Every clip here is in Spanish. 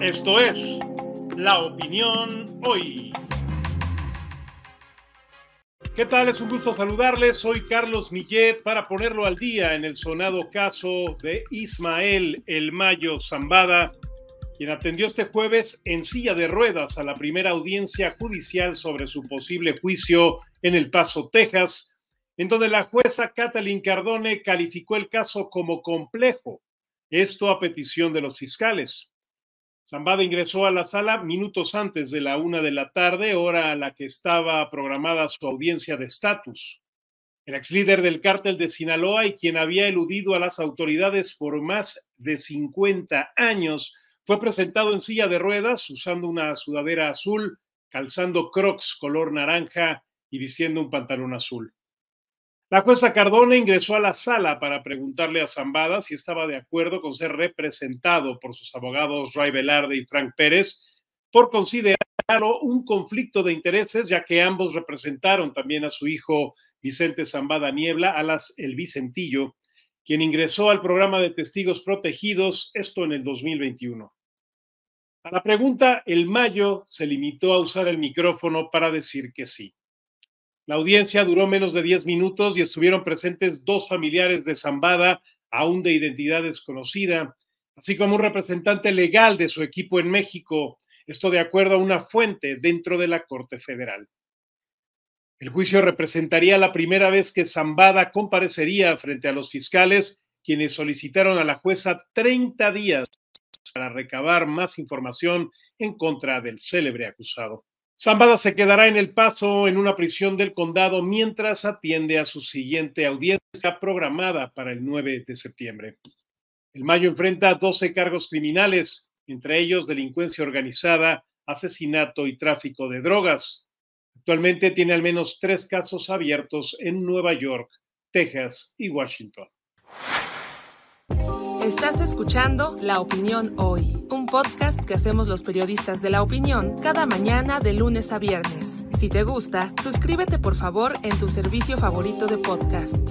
Esto es La Opinión Hoy. ¿Qué tal? Es un gusto saludarles. Soy Carlos Millet para ponerlo al día en el sonado caso de Ismael El Mayo Zambada, quien atendió este jueves en silla de ruedas a la primera audiencia judicial sobre su posible juicio en El Paso, Texas, en donde la jueza Kathleen Cardone calificó el caso como complejo, esto a petición de los fiscales. Zambada ingresó a la sala minutos antes de la una de la tarde, hora a la que estaba programada su audiencia de estatus. El ex líder del cártel de Sinaloa y quien había eludido a las autoridades por más de 50 años fue presentado en silla de ruedas usando una sudadera azul, calzando crocs color naranja y vistiendo un pantalón azul. La jueza Cardona ingresó a la sala para preguntarle a Zambada si estaba de acuerdo con ser representado por sus abogados Ray Velarde y Frank Pérez por considerarlo un conflicto de intereses, ya que ambos representaron también a su hijo Vicente Zambada Niebla, alas el Vicentillo, quien ingresó al programa de testigos protegidos, esto en el 2021. A la pregunta, el Mayo se limitó a usar el micrófono para decir que sí. La audiencia duró menos de 10 minutos y estuvieron presentes dos familiares de Zambada, aún de identidad desconocida, así como un representante legal de su equipo en México, esto de acuerdo a una fuente dentro de la Corte Federal. El juicio representaría la primera vez que Zambada comparecería frente a los fiscales, quienes solicitaron a la jueza 30 días para recabar más información en contra del célebre acusado. Zambada se quedará en El Paso en una prisión del condado mientras atiende a su siguiente audiencia programada para el 9 de septiembre. El Mayo enfrenta 12 cargos criminales, entre ellos delincuencia organizada, asesinato y tráfico de drogas. Actualmente tiene al menos tres casos abiertos en Nueva York, Texas y Washington. Estás escuchando La Opinión Hoy podcast que hacemos los periodistas de la opinión cada mañana de lunes a viernes. Si te gusta, suscríbete por favor en tu servicio favorito de podcast.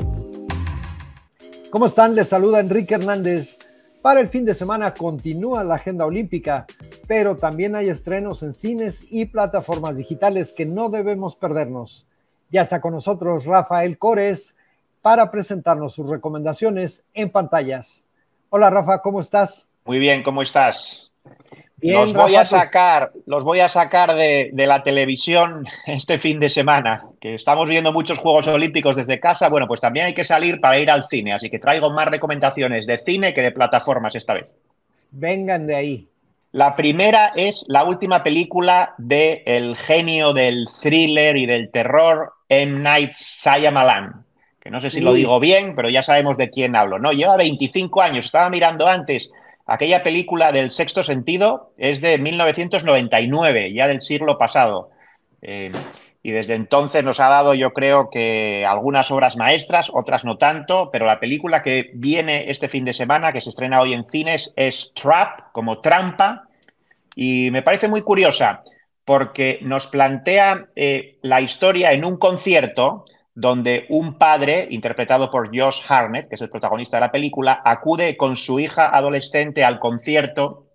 ¿Cómo están? Les saluda Enrique Hernández. Para el fin de semana continúa la agenda olímpica, pero también hay estrenos en cines y plataformas digitales que no debemos perdernos. Ya está con nosotros Rafael Cores para presentarnos sus recomendaciones en pantallas. Hola Rafa, ¿cómo estás? Muy bien, ¿cómo estás? los voy a pues- sacar, los voy a sacar de, la televisión este fin de semana, que estamos viendo muchos Juegos Olímpicos desde casa. Bueno, pues también hay que salir para ir al cine, así que traigo más recomendaciones de cine que de plataformas esta vez. Vengan de ahí. La primera es la última película del el genio del thriller y del terror, M. Night Shyamalan, que no sé si lo digo bien, pero ya sabemos de quién hablo, ¿no? Lleva 25 años, estaba mirando antes Aquella película del sexto sentido es de 1999, ya del siglo pasado. Eh, y desde entonces nos ha dado, yo creo que algunas obras maestras, otras no tanto, pero la película que viene este fin de semana, que se estrena hoy en cines, es Trap, como trampa, y me parece muy curiosa porque nos plantea eh, la historia en un concierto donde un padre, interpretado por Josh Harnett, que es el protagonista de la película, acude con su hija adolescente al concierto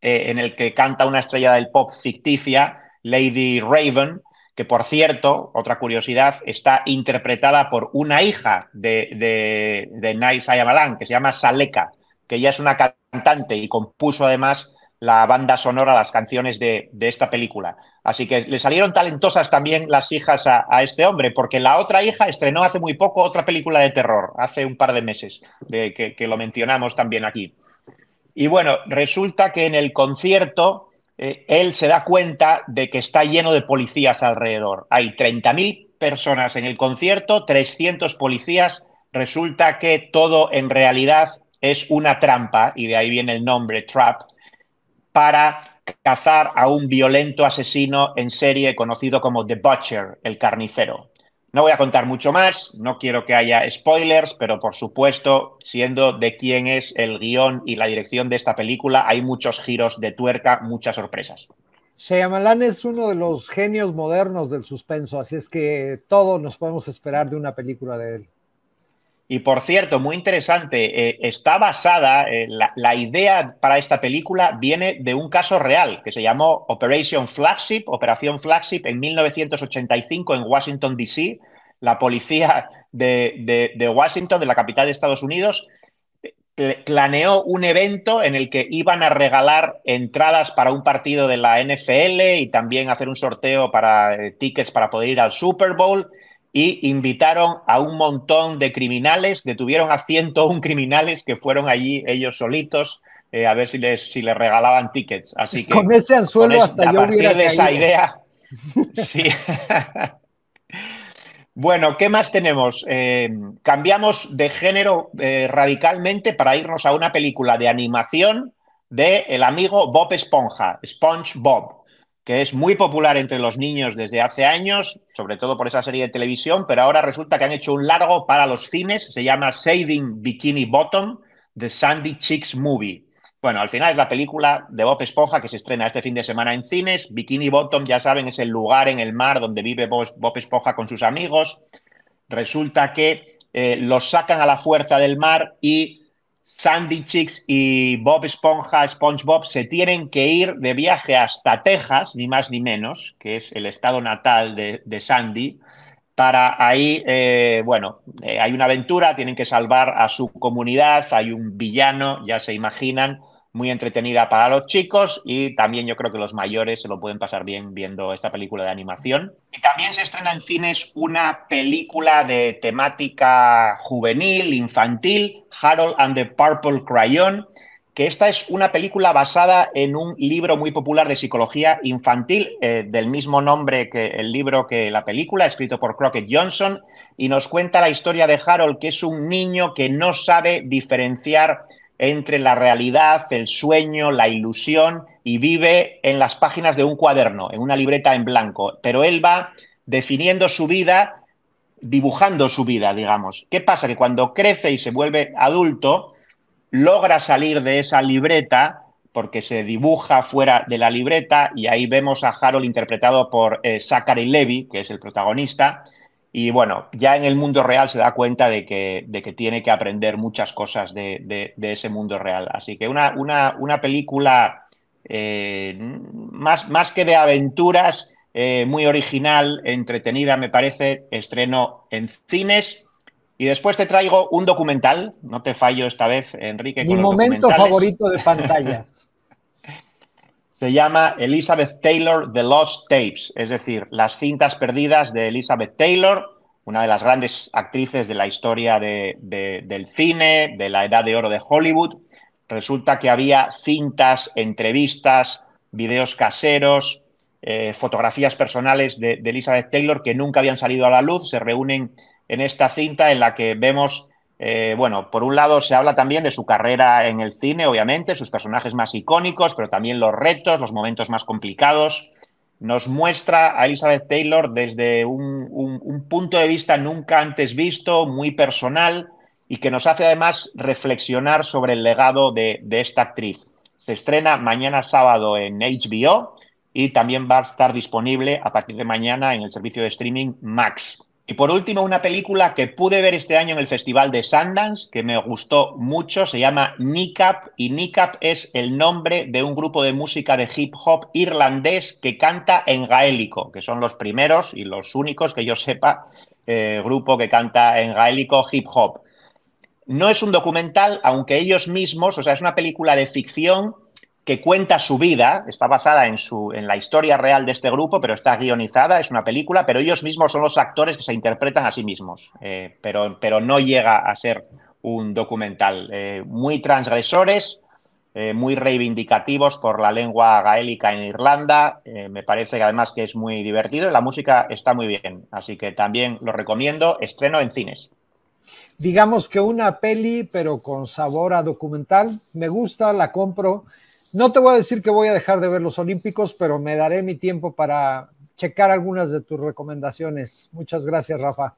eh, en el que canta una estrella del pop ficticia, Lady Raven, que por cierto, otra curiosidad, está interpretada por una hija de, de, de que se llama Saleka, que ella es una cantante y compuso además la banda sonora, las canciones de, esta película. Así que le salieron talentosas también las hijas a, este hombre, porque la otra hija estrenó hace muy poco otra película de terror, hace un par de meses, de, que, lo mencionamos también aquí. Y bueno, resulta que en el concierto eh, él se da cuenta de que está lleno de policías alrededor. Hay 30.000 personas en el concierto, 300 policías. Resulta que todo en realidad es una trampa, y de ahí viene el nombre, trap, para cazar a un violento asesino en serie conocido como The Butcher, el carnicero. No voy a contar mucho más, no quiero que haya spoilers, pero por supuesto, siendo de quién es el guión y la dirección de esta película, hay muchos giros de tuerca, muchas sorpresas. Shyamalan es uno de los genios modernos del suspenso, así es que todo nos podemos esperar de una película de él. Y por cierto, muy interesante, eh, está basada, eh, la, idea para esta película viene de un caso real que se llamó Operation Flagship, Operación Flagship en 1985 en Washington, D.C. La policía de, Washington, de la capital de Estados Unidos, planeó un evento en el que iban a regalar entradas para un partido de la NFL y también hacer un sorteo para eh, tickets para poder ir al Super Bowl y invitaron a un montón de criminales, detuvieron a 101 criminales que fueron allí ellos solitos eh, a ver si les, si regalaban tickets. Así que con ese anzuelo hasta a yo partir de esa idea. sí. bueno, ¿qué más tenemos? Eh, cambiamos de género eh, radicalmente para irnos a una película de animación de el amigo Bob Esponja, SpongeBob que es muy popular entre los niños desde hace años, sobre todo por esa serie de televisión, pero ahora resulta que han hecho un largo para los cines, se llama Saving Bikini Bottom, The Sandy Chicks Movie. Bueno, al final es la película de Bob Esponja que se estrena este fin de semana en cines. Bikini Bottom, ya saben, es el lugar en el mar donde vive Bob Esponja con sus amigos. Resulta que eh, los sacan a la fuerza del mar y Sandy Chicks y Bob Esponja, SpongeBob, se tienen que ir de viaje hasta Texas, ni más ni menos, que es el estado natal de, Sandy, para ahí, eh, bueno, eh, hay una aventura, tienen que salvar a su comunidad, hay un villano, ya se imaginan, muy entretenida para los chicos y también yo creo que los mayores se lo pueden pasar bien viendo esta película de animación. Y también se estrena en cines una película de temática juvenil, infantil, Harold and the Purple Crayon, que esta es una película basada en un libro muy popular de psicología infantil, eh, del mismo nombre que el libro que la película, escrito por Crockett Johnson, y nos cuenta la historia de Harold, que es un niño que no sabe diferenciar entre la realidad, el sueño, la ilusión y vive en las páginas de un cuaderno, en una libreta en blanco. Pero él va definiendo su vida, dibujando su vida, digamos. ¿Qué pasa? Que cuando crece y se vuelve adulto, logra salir de esa libreta porque se dibuja fuera de la libreta y ahí vemos a Harold interpretado por eh, Zachary Levy, que es el protagonista, y bueno, ya en el mundo real se da cuenta de que, tiene que aprender muchas cosas de, ese mundo real. Así que una, película eh, más, que de aventuras, eh, muy original, entretenida, me parece, estreno en cines. Y después te traigo un documental, no te fallo esta vez, Enrique. Mi momento favorito de pantallas. se llama Elizabeth Taylor The Lost Tapes, es decir, las cintas perdidas de Elizabeth Taylor, una de las grandes actrices de la historia del cine, de la edad de oro de Hollywood. Resulta que había cintas, entrevistas, videos caseros, eh, fotografías personales de Elizabeth Taylor que nunca habían salido a la luz, se reúnen en esta cinta en la que vemos eh, bueno, por un lado se habla también de su carrera en el cine, obviamente, sus personajes más icónicos, pero también los retos, los momentos más complicados. Nos muestra a Elizabeth Taylor desde un, punto de vista nunca antes visto, muy personal, y que nos hace además reflexionar sobre el legado de, de esta actriz. Se estrena mañana sábado en HBO y también va a estar disponible a partir de mañana en el servicio de streaming Max. Y por último, una película que pude ver este año en el Festival de Sundance, que me gustó mucho, se llama nicap y nicap es el nombre de un grupo de música de hip hop irlandés que canta en gaélico, que son los primeros y los únicos que yo sepa, eh, grupo que canta en gaélico hip hop. No es un documental, aunque ellos mismos, o sea, es una película de ficción que cuenta su vida, está basada en, su, en la historia real de este grupo, pero está guionizada, es una película, pero ellos mismos son los actores que se interpretan a sí mismos, eh, pero, pero no llega a ser un documental. Eh, muy transgresores, eh, muy reivindicativos por la lengua gaélica en Irlanda, me parece que además que es muy divertido y la música está muy bien, así que también lo recomiendo, estreno en cines digamos que una peli, pero con sabor a documental. Me gusta, la compro no te voy a decir que voy a dejar de ver los Olímpicos, pero me daré mi tiempo para checar algunas de tus recomendaciones. Muchas gracias, Rafa.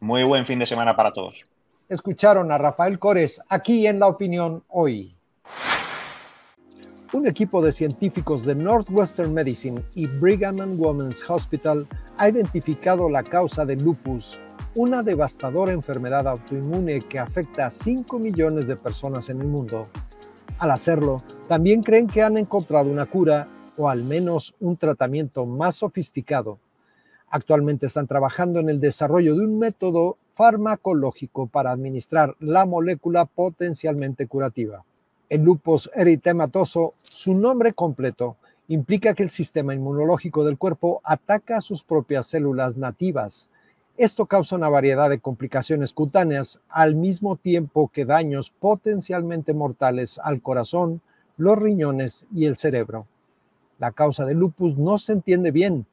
Muy buen fin de semana para todos. Escucharon a Rafael Cores aquí en La Opinión hoy. Un equipo de científicos de Northwestern Medicine y Brigham and Women's Hospital ha identificado la causa de lupus, una devastadora enfermedad autoinmune que afecta a 5 millones de personas en el mundo al hacerlo, también creen que han encontrado una cura o al menos un tratamiento más sofisticado. Actualmente están trabajando en el desarrollo de un método farmacológico para administrar la molécula potencialmente curativa. El lupus eritematoso, su nombre completo, implica que el sistema inmunológico del cuerpo ataca sus propias células nativas, esto causa una variedad de complicaciones cutáneas al mismo tiempo que daños potencialmente mortales al corazón, los riñones y el cerebro. La causa del lupus no se entiende bien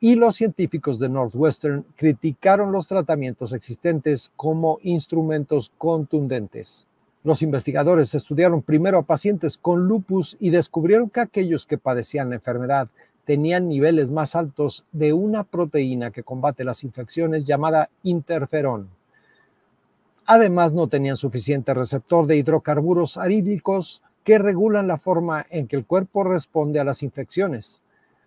y los científicos de Northwestern criticaron los tratamientos existentes como instrumentos contundentes. Los investigadores estudiaron primero a pacientes con lupus y descubrieron que aquellos que padecían la enfermedad tenían niveles más altos de una proteína que combate las infecciones llamada interferón. Además, no tenían suficiente receptor de hidrocarburos arídicos que regulan la forma en que el cuerpo responde a las infecciones.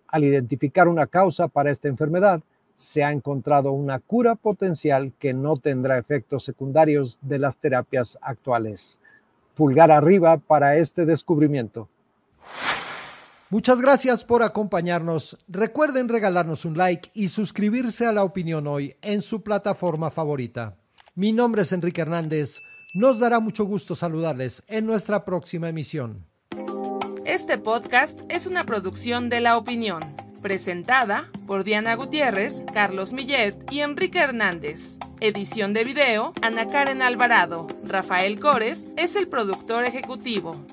Al identificar una causa para esta enfermedad, se ha encontrado una cura potencial que no tendrá efectos secundarios de las terapias actuales. Pulgar arriba para este descubrimiento. Muchas gracias por acompañarnos. Recuerden regalarnos un like y suscribirse a la opinión hoy en su plataforma favorita. Mi nombre es Enrique Hernández. Nos dará mucho gusto saludarles en nuestra próxima emisión. Este podcast es una producción de La Opinión, presentada por Diana Gutiérrez, Carlos Millet y Enrique Hernández. Edición de video, Ana Karen Alvarado. Rafael Cores es el productor ejecutivo.